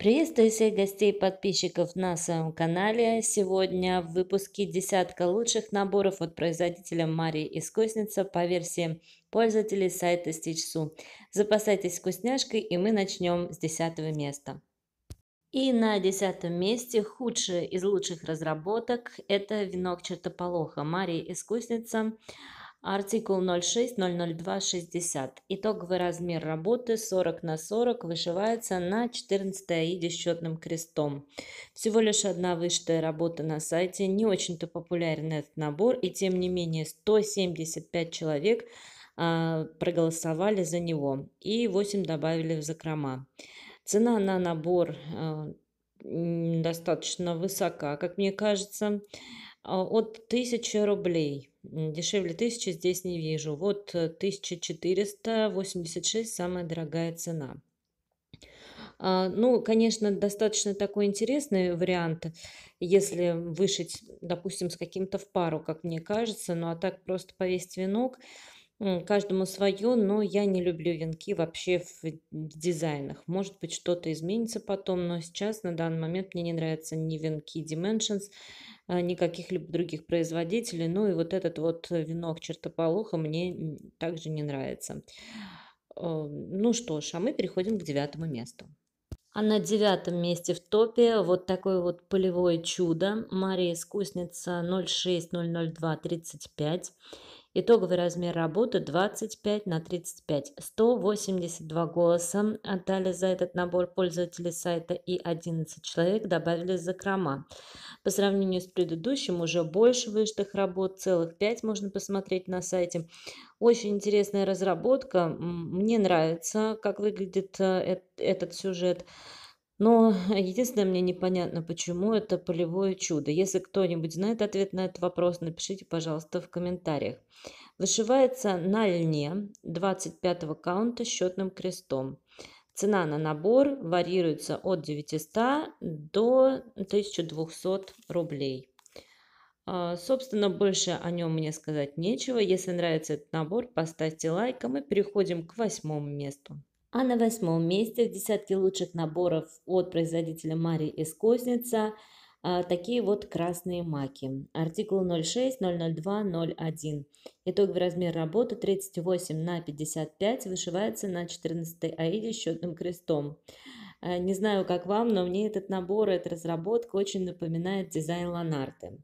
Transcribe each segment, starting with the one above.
Приветствую всех гостей и подписчиков на своем канале. Сегодня в выпуске десятка лучших наборов от производителя Марии Искусница по версии пользователей сайта Стичсу. Запасайтесь вкусняшкой и мы начнем с десятого места. И на десятом месте худшая из лучших разработок – это венок чертополоха Марии Искусница. Артикул 06-002-60. Итоговый размер работы 40 на 40 вышивается на 14 и счетным крестом. Всего лишь одна вышитая работа на сайте. Не очень-то популярен этот набор, и тем не менее 175 человек а, проголосовали за него и 8 добавили в закрома. Цена на набор а, достаточно высока, как мне кажется, а, от 1000 рублей. Дешевле тысячи здесь не вижу. Вот 1486 э, самая дорогая цена. А, ну, конечно, достаточно такой интересный вариант, если вышить, допустим, с каким-то в пару, как мне кажется, ну а так просто повесить венок – Каждому свое, но я не люблю венки вообще в дизайнах. Может быть, что-то изменится потом, но сейчас, на данный момент, мне не нравятся ни венки Dimensions, а, ни каких-либо других производителей. Ну и вот этот вот венок чертополоха мне также не нравится. А, ну что ж, а мы переходим к девятому месту. А на девятом месте в топе вот такое вот полевое чудо. Мария Искусница 0600235. Итоговый размер работы 25 на 35. 182 голоса отдали за этот набор пользователи сайта и 11 человек добавили закрома. По сравнению с предыдущим уже больше выжатых работ, целых 5 можно посмотреть на сайте. Очень интересная разработка. Мне нравится, как выглядит э, этот сюжет. Но единственное, мне непонятно, почему это полевое чудо. Если кто-нибудь знает ответ на этот вопрос, напишите, пожалуйста, в комментариях. Вышивается на льне 25 каунта счетным крестом. Цена на набор варьируется от 900 до 1200 рублей. А, собственно, больше о нем мне сказать нечего. Если нравится этот набор, поставьте лайком и переходим к восьмому месту. А на восьмом месте в десятке лучших наборов от производителя Мари из Кузница а, такие вот красные маки. Артикул 06, 002, 01. Итоговый размер работы 38 на 55, вышивается на 14 аиде счетным крестом. А, не знаю, как вам, но мне этот набор, эта разработка очень напоминает дизайн Ланарты.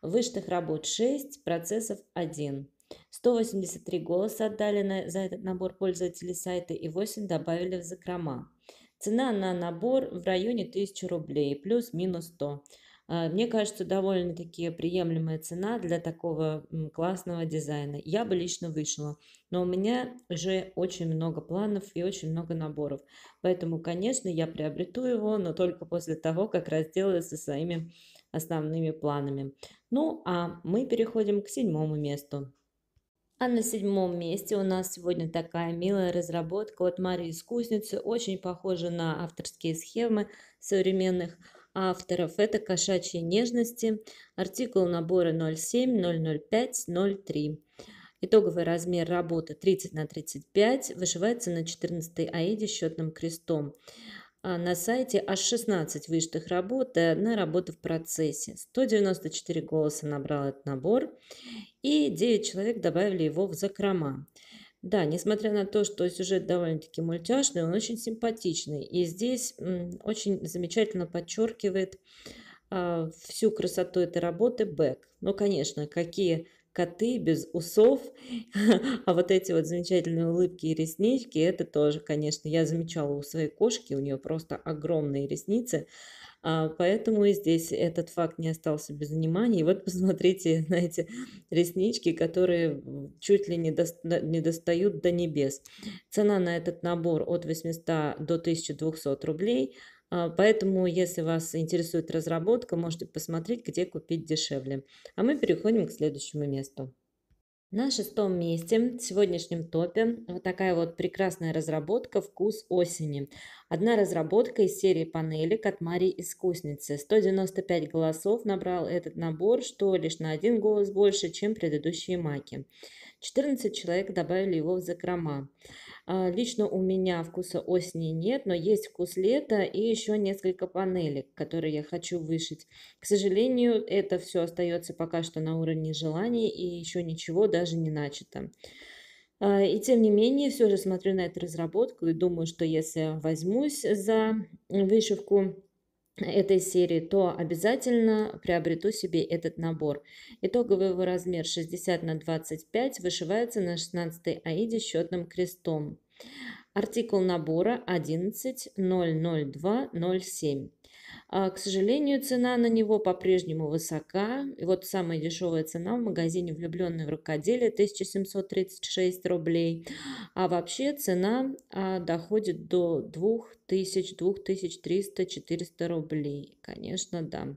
Вышитых работ 6, процессов 1. 183 голоса отдали на, за этот набор пользователей сайта и 8 добавили в закрома. Цена на набор в районе 1000 рублей, плюс-минус 100. А, мне кажется, довольно-таки приемлемая цена для такого классного дизайна. Я бы лично вышла, но у меня уже очень много планов и очень много наборов. Поэтому, конечно, я приобрету его, но только после того, как разделаюсь со своими основными планами. Ну, а мы переходим к седьмому месту. А на седьмом месте у нас сегодня такая милая разработка от Марии Искусницы, очень похожа на авторские схемы современных авторов. Это «Кошачьи нежности», артикул набора 07, 005, 03. Итоговый размер работы 30 на 35, вышивается на 14 аиде счетным крестом а на сайте аж 16 выжатых работ и э, одна работа в процессе. 194 голоса набрал этот набор, и 9 человек добавили его в закрома. Да, несмотря на то, что сюжет довольно-таки мультяшный, он очень симпатичный. И здесь очень замечательно подчеркивает а, всю красоту этой работы Бэк. Ну, конечно, какие коты без усов, а вот эти вот замечательные улыбки и реснички, это тоже, конечно, я замечала у своей кошки, у нее просто огромные ресницы, а, поэтому и здесь этот факт не остался без внимания. И вот посмотрите на эти реснички, которые чуть ли не, не достают до небес. Цена на этот набор от 800 до 1200 рублей – а, поэтому, если вас интересует разработка, можете посмотреть, где купить дешевле. А мы переходим к следующему месту. На шестом месте в сегодняшнем топе вот такая вот прекрасная разработка «Вкус осени». Одна разработка из серии панелек от Марии Искусницы. 195 голосов набрал этот набор, что лишь на один голос больше, чем предыдущие маки. 14 человек добавили его в закрома. А, лично у меня вкуса осени нет, но есть вкус лета и еще несколько панелек, которые я хочу вышить. К сожалению, это все остается пока что на уровне желаний и еще ничего даже не начато. А, и тем не менее, все же смотрю на эту разработку и думаю, что если возьмусь за вышивку этой серии, то обязательно приобрету себе этот набор. Итоговый его размер 60 на 25 вышивается на 16 аиде счетным крестом. Артикул набора 11.002.07. А, к сожалению, цена на него по-прежнему высока. И вот самая дешевая цена в магазине «Влюбленный в рукоделие» 1736 рублей. А вообще цена а, доходит до 2000, 2300, 400 рублей. Конечно, да.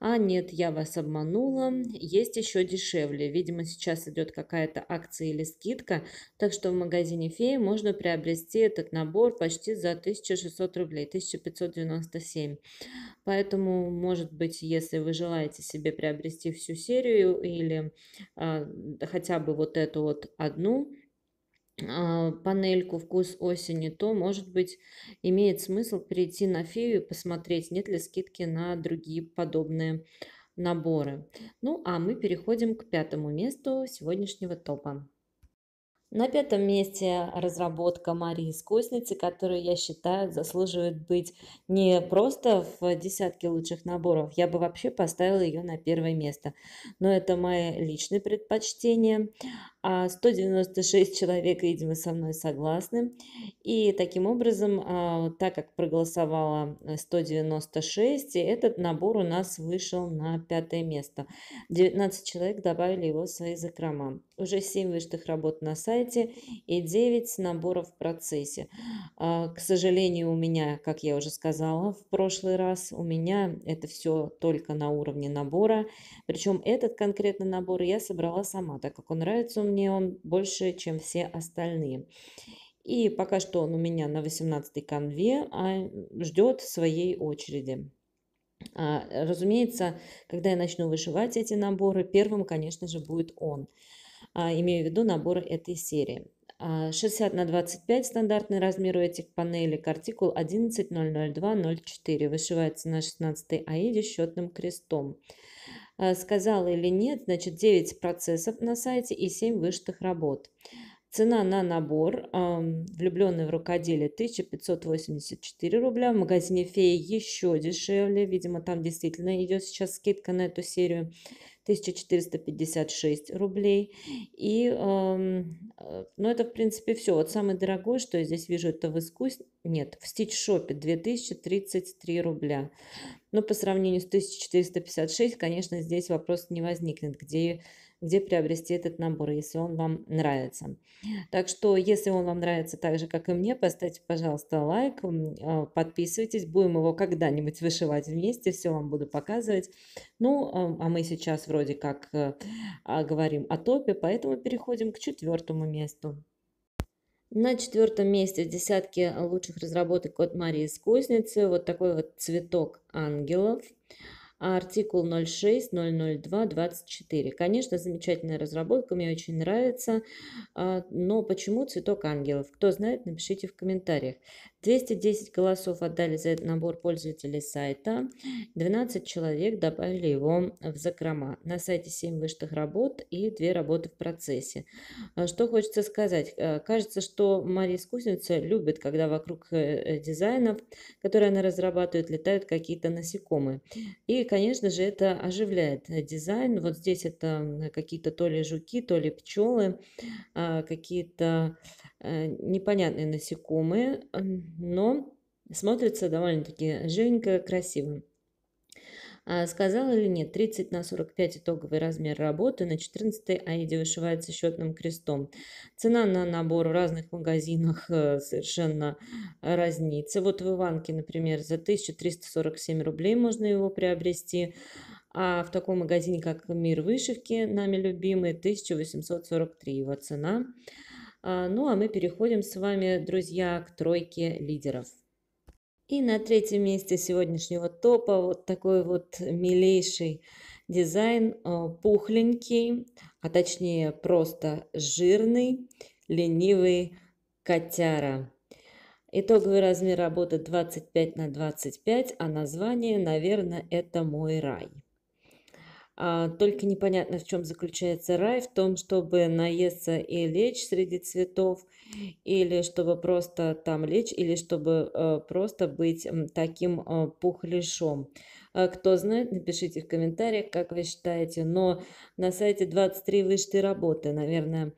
А нет, я вас обманула. Есть еще дешевле. Видимо, сейчас идет какая-то акция или скидка. Так что в магазине «Феи» можно приобрести этот набор почти за 1600 рублей, 1597. Поэтому, может быть, если вы желаете себе приобрести всю серию или а, хотя бы вот эту вот одну, а, панельку «Вкус осени», то, может быть, имеет смысл прийти на фею и посмотреть, нет ли скидки на другие подобные наборы. Ну, а мы переходим к пятому месту сегодняшнего топа. На пятом месте разработка Марии Искусницы, которую, я считаю, заслуживает быть не просто в десятке лучших наборов, я бы вообще поставила ее на первое место. Но это мои личные предпочтения. 196 а, человек, видимо, со мной согласны. И таким образом, а, так как проголосовало 196, э, этот набор у нас вышел на пятое место. 19 человек добавили его в свои закрома. Уже 7 выштых работ на сайте и 9 наборов в процессе. А, к сожалению, у меня, как я уже сказала в прошлый раз, у меня это все только на уровне набора. Причем этот конкретный набор я собрала сама, так как он нравится мне он больше, чем все остальные. И пока что он у меня на 18 конве, а ждет своей очереди. А, разумеется, когда я начну вышивать эти наборы, первым, конечно же, будет он. А, имею в виду наборы этой серии. 60 а, на 25 стандартный размер у этих панелей. артикул 1100204. Вышивается на 16 аиде счетным крестом. Э, сказал или нет, значит 9 процессов на сайте и 7 вышитых работ. Цена на набор «Влюбленный в рукоделие» 1584 рубля. В магазине «Фея» еще дешевле. Видимо, там действительно идет сейчас скидка на эту серию. 1456 рублей. И, эм, э, ну, это, в принципе, все. Вот самый дорогой, что я здесь вижу, это в искусстве, нет, в стич-шопе 2033 рубля. Но по сравнению с 1456, конечно, здесь вопрос не возникнет, где где приобрести этот набор, если он вам нравится. Так что, если он вам нравится так же, как и мне, поставьте, пожалуйста, лайк, а, подписывайтесь, будем его когда-нибудь вышивать вместе, все вам буду показывать. Ну, а мы сейчас вроде как э, а, говорим о топе, поэтому переходим к четвертому месту. На четвертом месте в десятке лучших разработок от Марии из кузницы вот такой вот цветок ангелов. А артикул 06-002-24. Конечно, замечательная разработка, мне очень нравится. А, но почему цветок ангелов? Кто знает, напишите в комментариях. 210 голосов отдали за этот набор пользователей сайта. 12 человек добавили его в закрома. На сайте 7 выштых работ и 2 работы в процессе. А что хочется сказать. Э, кажется, что Мария Искусница любит, когда вокруг э, э, дизайнов, которые она разрабатывает, летают какие-то насекомые. И, конечно же, это оживляет дизайн. Вот здесь это какие-то то ли жуки, то ли пчелы, а, какие-то Э, непонятные насекомые, но смотрится довольно-таки живенько, красиво. А сказала или нет, 30 на 45 итоговый размер работы, на 14 аиде вышивается счетным крестом. Цена на набор в разных магазинах э, совершенно разнится. Вот в Иванке, например, за 1347 рублей можно его приобрести, а в таком магазине, как «Мир вышивки», нами любимый, 1843 его цена. А, ну а мы переходим с вами, друзья, к тройке лидеров. И на третьем месте сегодняшнего топа вот такой вот милейший дизайн, а, пухленький, а точнее просто жирный, ленивый котяра. Итоговый размер работы 25 на 25, а название, наверное, это «Мой рай». А, только непонятно, в чем заключается рай, в том, чтобы наесться и лечь среди цветов, или чтобы просто там лечь, или чтобы э, просто быть таким э, пухляшом. Э, кто знает, напишите в комментариях, как вы считаете. Но на сайте 23 вышли работы, наверное,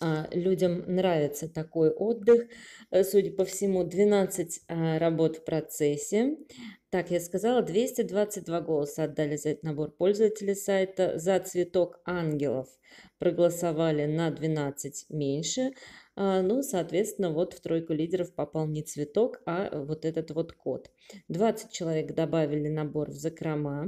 а, людям нравится такой отдых. Э, судя по всему, 12 а, работ в процессе. Так, я сказала, 222 голоса отдали за этот набор пользователей сайта. За цветок ангелов проголосовали на 12 меньше. А, ну, соответственно, вот в тройку лидеров попал не цветок, а вот этот вот код. 20 человек добавили набор в закрома.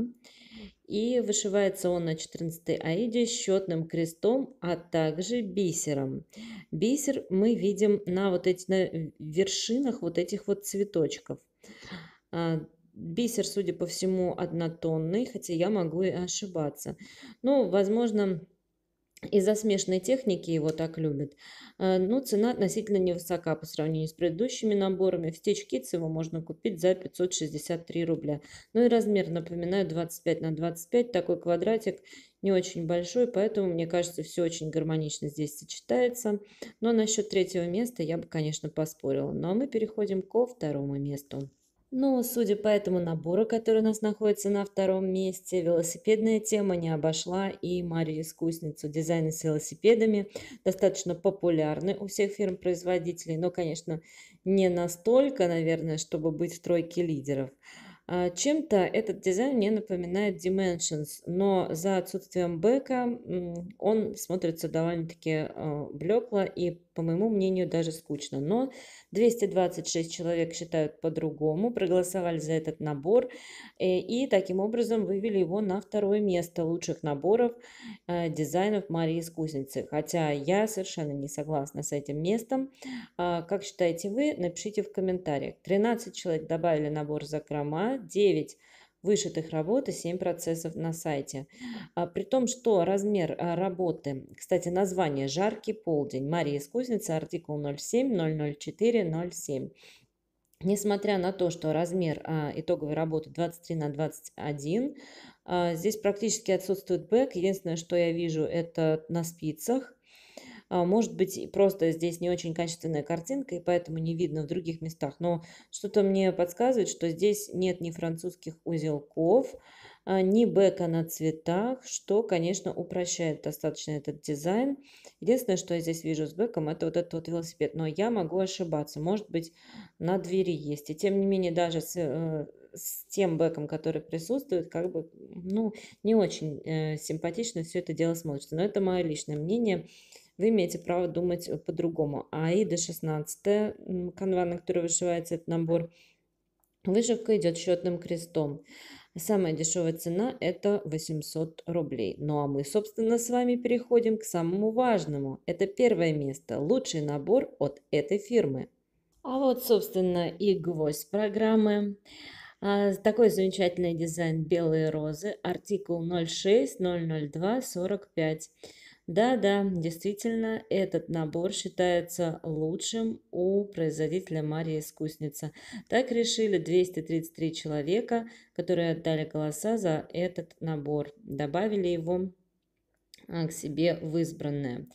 И вышивается он на 14 аиде счетным крестом, а также бисером. Бисер мы видим на вот этих на вершинах вот этих вот цветочков. А, бисер, судя по всему, однотонный, хотя я могу и ошибаться. Ну, возможно, из-за смешной техники его так любят. Э, но цена относительно невысока по сравнению с предыдущими наборами. В Stitch Kids его можно купить за 563 рубля. Ну и размер, напоминаю, 25 на 25. Такой квадратик не очень большой, поэтому, мне кажется, все очень гармонично здесь сочетается. Но насчет третьего места я бы, конечно, поспорила. Ну а мы переходим ко второму месту. Но, судя по этому набору, который у нас находится на втором месте, велосипедная тема не обошла и Марию Искусницу. Дизайны с велосипедами достаточно популярны у всех фирм-производителей, но, конечно, не настолько, наверное, чтобы быть в тройке лидеров. А, чем-то этот дизайн мне напоминает Dimensions, но за отсутствием бэка он смотрится довольно-таки а, блекло и по моему мнению, даже скучно. Но 226 человек считают по-другому, проголосовали за этот набор э, и таким образом вывели его на второе место лучших наборов э, дизайнов Марии Искусницы. Хотя я совершенно не согласна с этим местом. А, как считаете вы, напишите в комментариях. 13 человек добавили набор закрома, 9 вышитых работ и 7 процессов на сайте. А, при том, что размер а, работы, кстати, название «Жаркий полдень», Мария Искусница, артикул 07, 004, 07. Несмотря на то, что размер а, итоговой работы 23 на 21, а, здесь практически отсутствует бэк. Единственное, что я вижу, это на спицах а, может быть, просто здесь не очень качественная картинка, и поэтому не видно в других местах. Но что-то мне подсказывает, что здесь нет ни французских узелков, а, ни бэка на цветах, что, конечно, упрощает достаточно этот дизайн. Единственное, что я здесь вижу с бэком, это вот этот вот велосипед. Но я могу ошибаться. Может быть, на двери есть. И тем не менее, даже с, э, с тем бэком, который присутствует, как бы, ну, не очень э, симпатично все это дело смотрится. Но это мое личное мнение вы имеете право думать э, по-другому. А и 16 канва, на которой вышивается этот набор, вышивка идет счетным крестом. Самая дешевая цена это 800 рублей. Ну а мы, собственно, с вами переходим к самому важному. Это первое место. Лучший набор от этой фирмы. А вот, собственно, и гвоздь программы. А, такой замечательный дизайн белые розы, артикул 06 002 45. Да-да, действительно, этот набор считается лучшим у производителя Мария Искусница. Так решили 233 человека, которые отдали голоса за этот набор. Добавили его а, к себе в избранное.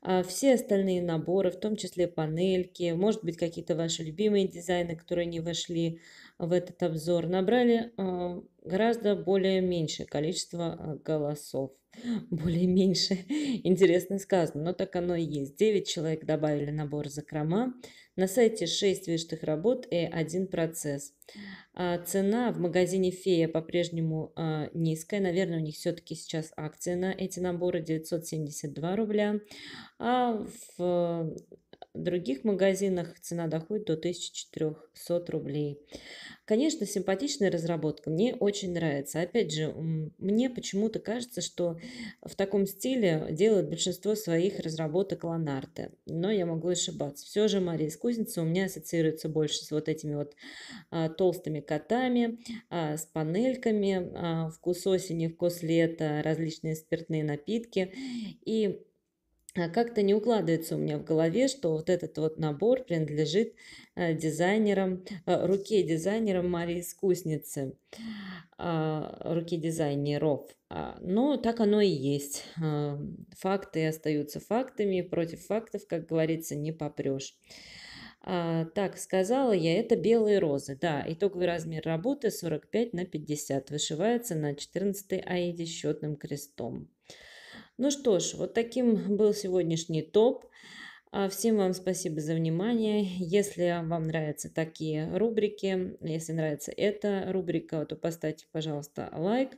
А все остальные наборы, в том числе панельки, может быть, какие-то ваши любимые дизайны, которые не вошли в этот обзор, набрали а, гораздо более меньшее количество э, голосов. Более меньше, интересно сказано, но так оно и есть. 9 человек добавили набор закрома. На сайте 6 вишных работ и один процесс. А цена в магазине «Фея» по-прежнему а, низкая. Наверное, у них все-таки сейчас акция на эти наборы 972 рубля. А в других магазинах цена доходит до 1400 рублей. Конечно, симпатичная разработка, мне очень нравится. Опять же, мне почему-то кажется, что в таком стиле делают большинство своих разработок Ланарте, но я могу ошибаться. Все же Мария Скузница у меня ассоциируется больше с вот этими вот а, толстыми котами, а, с панельками, а, вкус осени, вкус лета, различные спиртные напитки и а как-то не укладывается у меня в голове, что вот этот вот набор принадлежит э, дизайнерам, э, руке дизайнерам Марии Искусницы, а, руке дизайнеров. А, но так оно и есть. Факты остаются фактами, против фактов, как говорится, не попрешь. так, сказала я, это белые розы. Да, итоговый размер работы 45 на 50. Вышивается на 14 аиде счетным крестом. Ну что ж, вот таким был сегодняшний топ. А, всем вам спасибо за внимание. Если вам нравятся такие рубрики, если нравится эта рубрика, то поставьте, пожалуйста, лайк.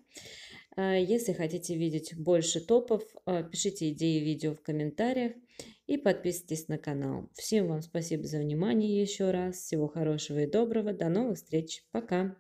А, если хотите видеть больше топов, а, пишите идеи видео в комментариях и подписывайтесь на канал. Всем вам спасибо за внимание еще раз. Всего хорошего и доброго. До новых встреч. Пока.